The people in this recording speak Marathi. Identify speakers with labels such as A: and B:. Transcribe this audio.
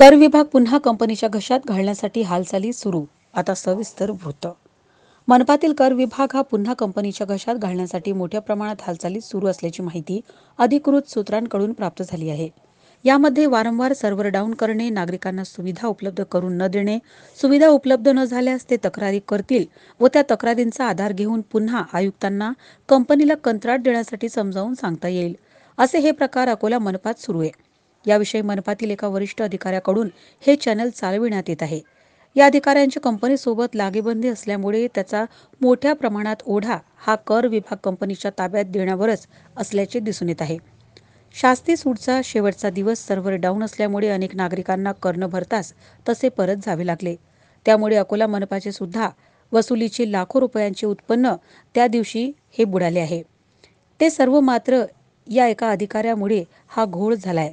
A: कर विभाग पुन्हा कंपनीच्या घशात घालण्यासाठी हालचाली सुरू आता सविस्तर वृत्त मनपातील कर विभाग हा पुन्हा कंपनीच्या घशात घालण्यासाठी मोठ्या प्रमाणात हालचाली सुरू असल्याची माहिती अधिकृत सूत्रांकडून प्राप्त झाली आहे यामध्ये वारंवार सर्व्हर डाऊन करणे नागरिकांना सुविधा उपलब्ध करून न देणे सुविधा उपलब्ध न झाल्यास ते तक्रारी करतील व त्या तक्रारींचा आधार घेऊन पुन्हा आयुक्तांना कंपनीला कंत्राट देण्यासाठी समजावून सांगता येईल असे हे प्रकार अकोला मनपात सुरू आहे याविषयी मनपातील एका वरिष्ठ अधिकाऱ्याकडून हे चॅनल चालविण्यात येत आहे या अधिकाऱ्यांची कंपनीसोबत लागेबंदी असल्यामुळे त्याचा मोठ्या प्रमाणात ओढा हा कर विभाग कंपनीच्या ताब्यात देण्यावरच असल्याचे दिसून येत आहे शास्ती सूटचा शेवटचा दिवस सर्व्हर डाऊन असल्यामुळे अनेक नागरिकांना कर न भरताच तसे परत जावे लागले त्यामुळे अकोला मनपाचे सुद्धा वसुलीचे लाखो रुपयांचे उत्पन्न त्या दिवशी हे बुडाले आहे ते सर्व मात्र या एका अधिकाऱ्यामुळे हा घोळ झालाय